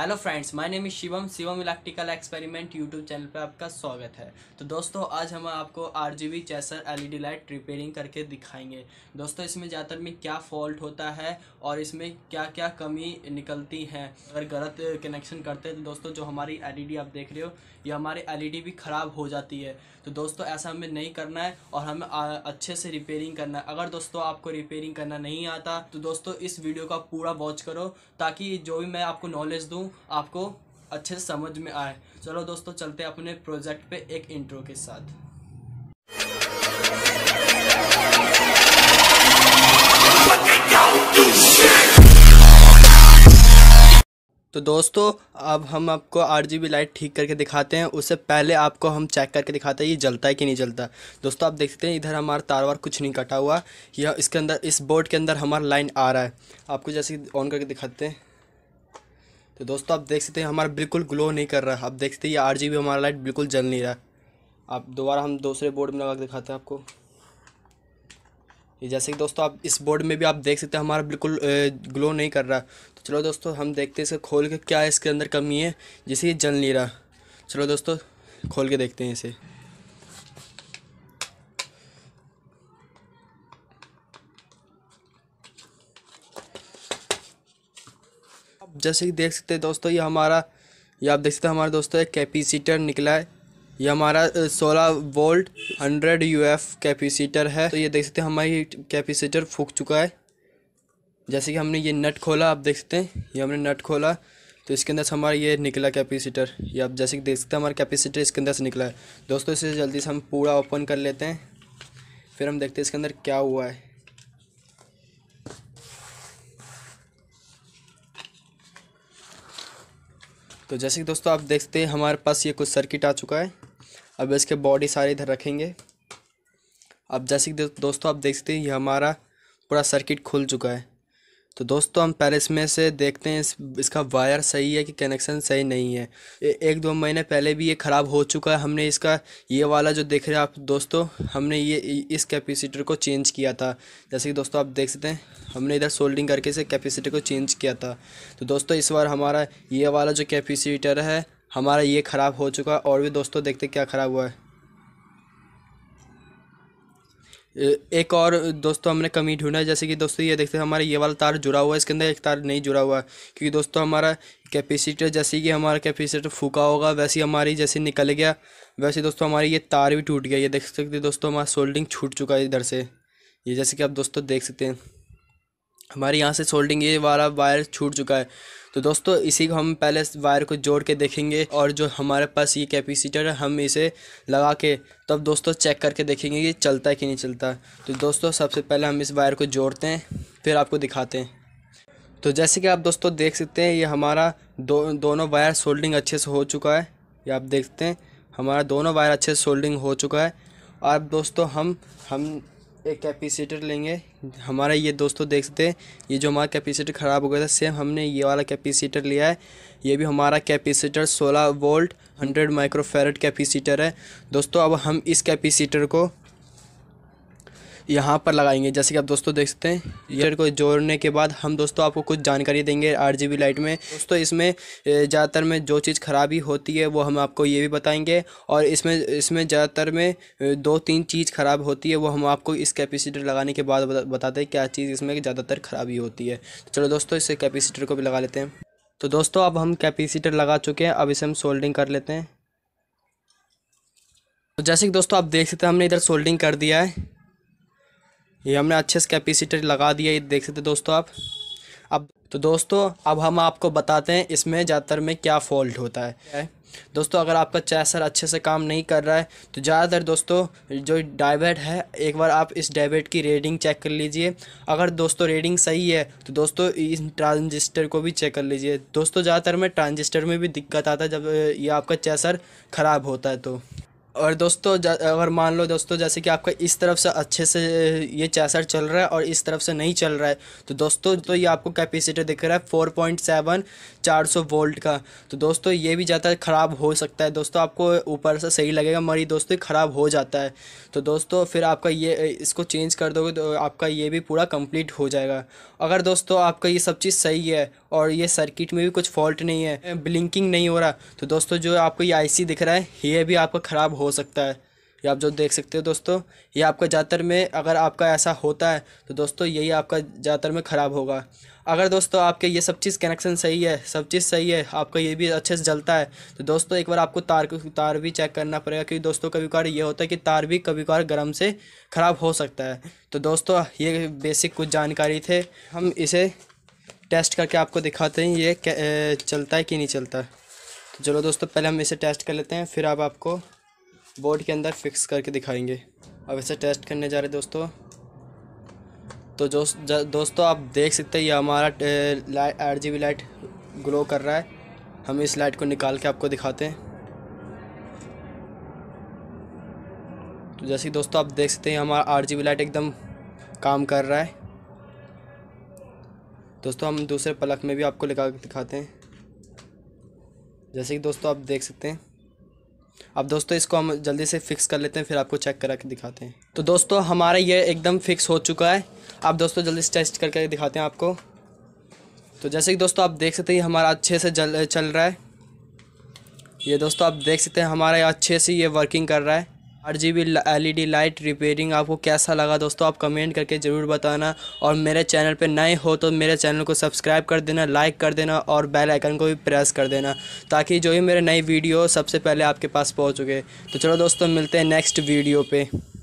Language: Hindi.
hello friends my name is Shivam Shivam electrical experiment YouTube channel पे आपका स्वागत है तो दोस्तों आज हम आपको R G B chaser L light repairing करके दिखाएंगे दोस्तों इसमें ज़्यादातर में क्या फॉल्ट होता है और इसमें क्या क्या कमी निकलती है अगर गलत कनेक्शन करते हैं तो दोस्तों जो हमारी एल e आप देख रहे हो ये हमारी एल e भी ख़राब हो जाती है तो दोस्तों ऐसा हमें नहीं करना है और हमें अच्छे से रिपेयरिंग करना है अगर दोस्तों आपको रिपेयरिंग करना नहीं आता तो दोस्तों इस वीडियो का पूरा वॉच करो ताकि जो भी मैं आपको नॉलेज दूँ आपको अच्छे से समझ में आए चलो दोस्तों चलते हैं अपने प्रोजेक्ट पे एक इंट्रो के साथ तो दोस्तों अब हम आपको आर जी बी लाइट ठीक करके दिखाते हैं उससे पहले आपको हम चेक करके दिखाते हैं ये जलता है कि नहीं जलता दोस्तों आप देख सकते हैं इधर हमारा तार वार कुछ नहीं कटा हुआ यह इसके अंदर इस बोर्ड के अंदर हमारा लाइन आ रहा है आपको जैसे ऑन करके दिखाते हैं तो दोस्तों आप देख सकते हैं हमारा बिल्कुल ग्लो नहीं कर रहा आप देख सकते हैं ये आठ जी हमारा लाइट बिल्कुल जल नहीं रहा आप दोबारा हम दूसरे बोर्ड में लगा के दिखाते हैं आपको ये जैसे कि दोस्तों आप इस बोर्ड में भी आप देख सकते हैं हमारा बिल्कुल ग्लो नहीं कर रहा तो चलो दोस्तों हम देखते हैं इसे खोल के क्या इसके अंदर कमी है जिसे ये जल नहीं रहा चलो दोस्तों खोल के देखते हैं इसे जैसे कि देख सकते हैं दोस्तों ये हमारा ये आप देख सकते हैं हमारा दोस्तों एक कैपेसिटर निकला है ये हमारा सोलह volt hundred U F capacitor है तो ये देख सकते हैं हमारी कैपेसिटर फूक चुका है जैसे कि हमने ये नट खोला आप देख सकते हैं ये हमने नट खोला तो इसके अंदर से हमारा ये निकला कैपेसिटर ये आप जैसे कि देख सकते हैं हमारा कैपेसिटर इसके अंदर से निकला है दोस्तों इसे जल्दी से हम पूरा ओपन कर लेते हैं फिर हम देखते हैं इसके अंदर क्या हुआ है तो जैसे कि दोस्तों आप देखते हैं हमारे पास ये कुछ सर्किट आ चुका है अब इसके बॉडी सारे इधर रखेंगे अब जैसे कि दोस्तों आप देखते हैं ये हमारा पूरा सर्किट खुल चुका है तो दोस्तों हम पहले इसमें से देखते हैं इस इसका वायर सही है कि कनेक्शन सही नहीं है ए, एक दो महीने पहले भी ये ख़राब हो चुका है हमने इसका ये वाला जो देख रहे हैं आप दोस्तों हमने ये इस कैपेसिटर को चेंज किया था जैसे कि दोस्तों आप देख सकते हैं हमने इधर सोल्डिंग करके इसे कैपेसिटर को चेंज किया था तो दोस्तों इस बार हमारा ये वाला जो कैपेसिटर है हमारा ये ख़राब हो चुका है और भी दोस्तों देखते क्या ख़राब हुआ है एक और दोस्तों हमने कमी ढूंढा है जैसे कि दोस्तों ये देखते हैं हमारा ये वाला तार जुड़ा हुआ है इसके अंदर एक तार नहीं जुड़ा हुआ है क्योंकि दोस्तों हमारा कैपेसिटर जैसे कि हमारा कैपेसिटर फूका होगा वैसे हमारी जैसे निकल गया वैसे दोस्तों हमारी ये तार भी टूट गया ये देख सकते दोस्तों हमारा सोल्डिंग छूट चुका है इधर से ये जैसे कि आप दोस्तों देख सकते हैं हमारे यहाँ से सोल्डिंग ये वाला वायर छूट चुका है तो दोस्तों इसी को हम पहले वायर को जोड़ के देखेंगे और जो हमारे पास ये कैपेसिटर है हम इसे लगा के तब तो दोस्तों चेक करके देखेंगे कि चलता है कि नहीं चलता तो दोस्तों सबसे पहले हम इस वायर को जोड़ते हैं फिर आपको दिखाते हैं तो जैसे कि आप दोस्तों देख सकते हैं ये हमारा दो दोनों वायर सोल्डिंग अच्छे से हो चुका है ये आप देखते हैं हमारा दोनों वायर अच्छे से सोल्डिंग हो चुका है अब दोस्तों हम हम एक कैपेसिटर लेंगे हमारा ये दोस्तों देख सकते हैं ये जो हमारा कैपेसिटर ख़राब हो गया था सेम हमने ये वाला कैपेसिटर लिया है ये भी हमारा कैपेसिटर 16 वोल्ट 100 माइक्रोफेरेट कैपेसिटर है दोस्तों अब हम इस कैपेसिटर को यहाँ पर लगाएंगे जैसे कि आप दोस्तों देख सकते हैं हीटर तो- को जोड़ने के बाद हम दोस्तों आपको कुछ जानकारी देंगे आर लाइट में दोस्तों इसमें ज़्यादातर में जो चीज़ खराबी होती है वो हम आपको ये भी बताएंगे और इसमें इसमें ज़्यादातर में दो तीन चीज़ खराब होती है वो हम आपको इस कैपेसिटर लगाने के बाद बताते हैं क्या चीज़ इसमें ज़्यादातर खराबी होती है तो चलो दोस्तों इस कैपेसिटर को भी लगा लेते हैं तो दोस्तों अब हम कैपेसिटर लगा चुके हैं अब इसे हम सोल्डिंग कर लेते हैं तो जैसे कि दोस्तों आप देख सकते हैं हमने इधर सोल्डिंग कर दिया है ये हमने अच्छे से कैपेसिटर लगा दिया ये देख सकते दोस्तों आप अब तो दोस्तों अब हम आपको बताते हैं इसमें ज़्यादातर में क्या फॉल्ट होता है दोस्तों अगर आपका चैसर अच्छे से काम नहीं कर रहा है तो ज़्यादातर दोस्तों जो डायबेट है एक बार आप इस डायबेट की रेडिंग चेक कर लीजिए अगर दोस्तों रेडिंग सही है तो दोस्तों इस ट्रांजिस्टर को भी चेक कर लीजिए दोस्तों ज़्यादातर में ट्रांजिस्टर में भी दिक्कत आता है जब ये आपका चैसर ख़राब होता है तो और दोस्तों अगर मान लो दोस्तों जैसे कि आपका इस तरफ से अच्छे से ये चैसर चल रहा है और इस तरफ से नहीं चल रहा है तो दोस्तों तो ये आपको कैपेसिटर दिख रहा है फोर पॉइंट सेवन चार सौ वोल्ट का तो दोस्तों ये भी ज़्यादा ख़राब हो सकता है दोस्तों आपको ऊपर से सही लगेगा मरी दोस्तों ख़राब हो जाता है तो दोस्तों फिर आपका ये इसको चेंज कर दोगे तो आपका ये भी पूरा कम्प्लीट हो जाएगा अगर दोस्तों आपका ये सब चीज़ सही है और ये सर्किट में भी कुछ फॉल्ट नहीं है ब्लिंकिंग नहीं हो रहा तो दोस्तों जो आपको ये आईसी दिख रहा है ये भी आपका ख़राब हो सकता है ये आप जो देख सकते हो दोस्तों ये आपका ज़्यादातर में अगर आपका ऐसा होता है तो दोस्तों यही आपका ज़्यादातर में ख़राब होगा अगर दोस्तों आपके ये सब चीज़ कनेक्शन सही है सब चीज़ सही है आपका ये भी अच्छे से जलता है तो दोस्तों एक बार आपको तार तार भी चेक करना पड़ेगा क्योंकि दोस्तों कभी कभार ये होता है कि तार भी कभी कभार गर्म से ख़राब हो सकता है तो दोस्तों ये बेसिक कुछ जानकारी थे हम इसे टेस्ट करके आपको दिखाते हैं ये चलता है कि नहीं चलता है तो चलो दोस्तों पहले हम इसे टेस्ट कर लेते हैं फिर आप आपको बोर्ड के अंदर फिक्स करके दिखाएंगे अब इसे टेस्ट करने जा रहे दोस्तों तो जो दोस्तों आप देख सकते हैं ये हमारा light R G light glow कर रहा है हम इस लाइट को निकाल के आपको दिखाते हैं तो जैसे दोस्तों आप देख सकते हैं हमारा आर जी लाइट एकदम काम कर रहा है दोस्तों हम दूसरे पलक में भी आपको लगा दिखाते हैं जैसे कि दोस्तों आप देख सकते हैं अब दोस्तों इसको हम जल्दी से फिक्स कर लेते हैं फिर आपको चेक करा के दिखाते हैं तो दोस्तों हमारा ये एकदम फिक्स हो चुका है आप दोस्तों जल्दी से टेस्ट करके दिखाते हैं आपको तो जैसे कि दोस्तों आप देख सकते हैं हमारा अच्छे से जल चल रहा है ये दोस्तों आप देख सकते हैं हमारा अच्छे से ये वर्किंग कर रहा है आठ G B L light repairing आपको कैसा लगा दोस्तों आप कमेंट करके ज़रूर बताना और मेरे चैनल पे नए हो तो मेरे चैनल को सब्सक्राइब कर देना लाइक कर देना और बेल आइकन को भी प्रेस कर देना ताकि जो भी मेरे नए वीडियो सबसे पहले आपके पास पहुँच चुके तो चलो दोस्तों मिलते हैं नेक्स्ट वीडियो पर